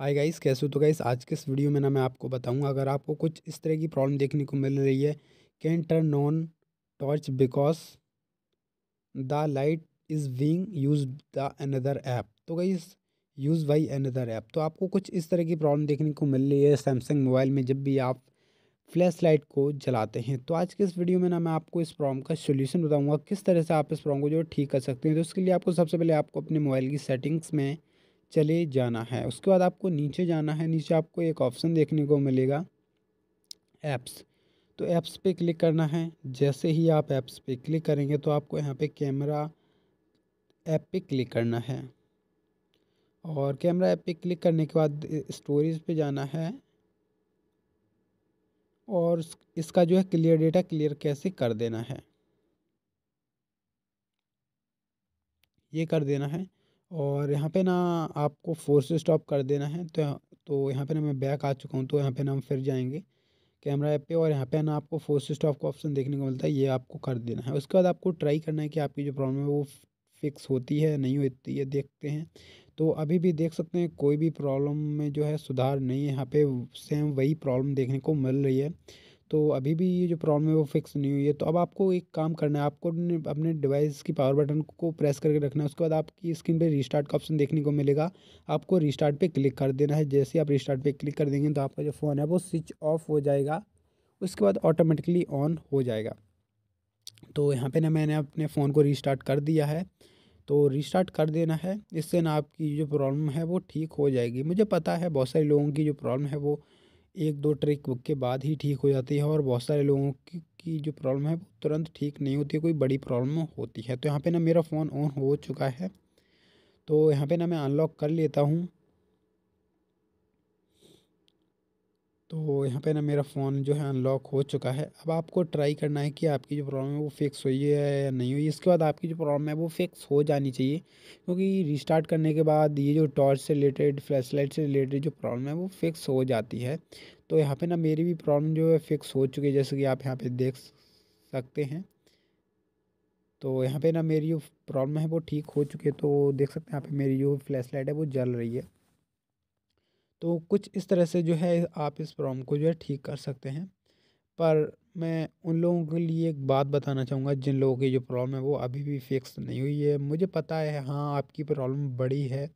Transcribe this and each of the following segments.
hi guys कैसे हो तो गाइस आज के इस वीडियो में ना मैं आपको बताऊंगा अगर आपको कुछ इस तरह की प्रॉब्लम देखने को मिल रही है can turn on torch because the light is being use the another app तो guys use by another app तो आपको कुछ इस तरह की प्रॉब्लम देखने को मिल रही है सैमसंग मोबाइल में जब भी आप फ्लैश लाइट को जलाते हैं तो आज के इस वीडियो में ना मैं आपको इस प्रॉब्लम का सोल्यूशन बताऊँगा किस तरह से आप इस प्रॉब्लम को जो ठीक कर सकते हैं तो उसके लिए आपको सबसे पहले आपको अपने मोबाइल की सेटिंग्स में चले जाना है उसके बाद आपको नीचे जाना है नीचे आपको एक ऑप्शन देखने को मिलेगा ऐप्स तो ऐप्स पे क्लिक करना है जैसे ही आप ऐप्स पे क्लिक करेंगे तो आपको यहाँ पे कैमरा ऐप पे क्लिक करना है और कैमरा ऐप पे क्लिक करने के बाद स्टोरेज पे जाना है और इसका जो है क्लियर डेटा क्लियर कैसे कर देना है ये कर देना है और यहाँ पे ना आपको फ़ोर्स स्टॉप कर देना है तो तो यहाँ पे ना मैं बैक आ चुका हूँ तो यहाँ पे ना हम फिर जाएंगे कैमरा ऐप पे और यहाँ पे ना आपको फोर्स स्टॉप का ऑप्शन देखने को मिलता है ये आपको कर देना है उसके बाद आपको ट्राई करना है कि आपकी जो प्रॉब्लम है वो फिक्स होती है नहीं होती है देखते हैं तो अभी भी देख सकते हैं कोई भी प्रॉब्लम में जो है सुधार नहीं है यहाँ पे सेम वही प्रॉब्लम देखने को मिल रही है तो अभी भी ये जो प्रॉब्लम है वो फिक्स नहीं हुई है तो अब आपको एक काम करना है आपको अपने डिवाइस की पावर बटन को प्रेस करके रखना है उसके बाद आपकी स्क्रीन पे रीस्टार्ट का ऑप्शन देखने को मिलेगा आपको रीस्टार्ट पे क्लिक कर देना है जैसे आप रीस्टार्ट पे क्लिक कर देंगे तो आपका जो फ़ोन है वो स्विच ऑफ हो जाएगा उसके बाद ऑटोमेटिकली ऑन हो जाएगा तो यहाँ पर ना मैंने अपने फ़ोन को रिस्टार्ट कर दिया है तो रीस्टार्ट कर देना है इससे ना आपकी जो प्रॉब्लम है वो ठीक हो जाएगी मुझे पता है बहुत सारे लोगों की जो प्रॉब्लम है वो एक दो ट्रिक के बाद ही ठीक हो जाती है और बहुत सारे लोगों की की जो प्रॉब्लम है वो तुरंत ठीक नहीं होती कोई बड़ी प्रॉब्लम होती है तो यहाँ पे ना मेरा फ़ोन ऑन हो चुका है तो यहाँ पे ना मैं अनलॉक कर लेता हूँ तो यहाँ पे ना मेरा फ़ोन जो है अनलॉक हो चुका है अब आपको ट्राई करना है कि आपकी जो प्रॉब्लम है वो फिक्स हुई है या नहीं हुई इसके बाद आपकी जो प्रॉब्लम है वो फिक्स हो जानी चाहिए क्योंकि रिस्टार्ट करने के बाद ये जो टॉर्च से रिलेटेड फ्लैश लाइट से रिलेटेड जो प्रॉब्लम है वो फिक्स हो जाती है तो यहाँ पर ना मेरी भी प्रॉब्लम जो है फिक्स हो चुकी है जैसे कि आप यहाँ पर देख सकते हैं तो यहाँ पर ना मेरी जो प्रॉब्लम है वो ठीक हो चुकी है तो देख सकते हैं यहाँ पर मेरी जो फ्लैश लाइट है वो जल रही है तो कुछ इस तरह से जो है आप इस प्रॉब्लम को जो है ठीक कर सकते हैं पर मैं उन लोगों के लिए एक बात बताना चाहूँगा जिन लोगों की जो प्रॉब्लम है वो अभी भी फिक्स नहीं हुई है मुझे पता है हाँ आपकी प्रॉब्लम बड़ी है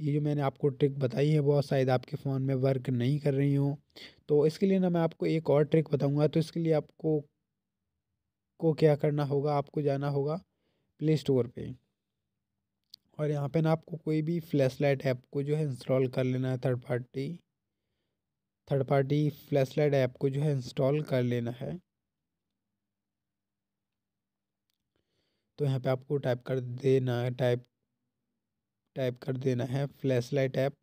ये जो मैंने आपको ट्रिक बताई है वो शायद आपके फ़ोन में वर्क नहीं कर रही हूँ तो इसके लिए ना मैं आपको एक और ट्रिक बताऊँगा तो इसके लिए आपको को क्या करना होगा आपको जाना होगा प्ले स्टोर पर और यहाँ पे ना आपको कोई भी फ्लैश लाइट ऐप को जो है इंस्टॉल कर लेना है third party third party flash light app को जो है इंस्टॉल कर लेना है तो यहाँ पे आपको टाइप कर देना है टाइप टाइप कर देना है फ्लैश लाइट ऐप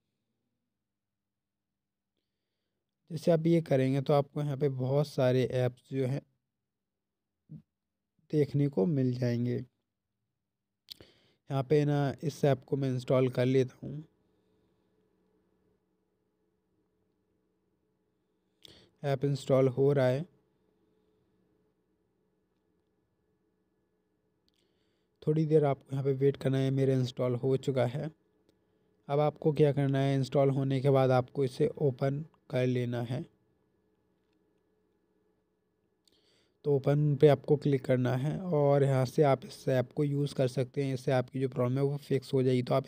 जैसे आप ये करेंगे तो आपको यहाँ पे बहुत सारे ऐप्स जो हैं देखने को मिल जाएंगे यहाँ पे ना इस ऐप को मैं इंस्टॉल कर लेता हूँ ऐप इंस्टॉल हो रहा है थोड़ी देर आपको यहाँ पे वेट करना है मेरा इंस्टॉल हो चुका है अब आपको क्या करना है इंस्टॉल होने के बाद आपको इसे ओपन कर लेना है तो ओपन पे आपको क्लिक करना है और यहाँ से आप इस ऐप को यूज़ कर सकते हैं इससे आपकी जो प्रॉब्लम है वो फिक्स हो जाएगी तो आप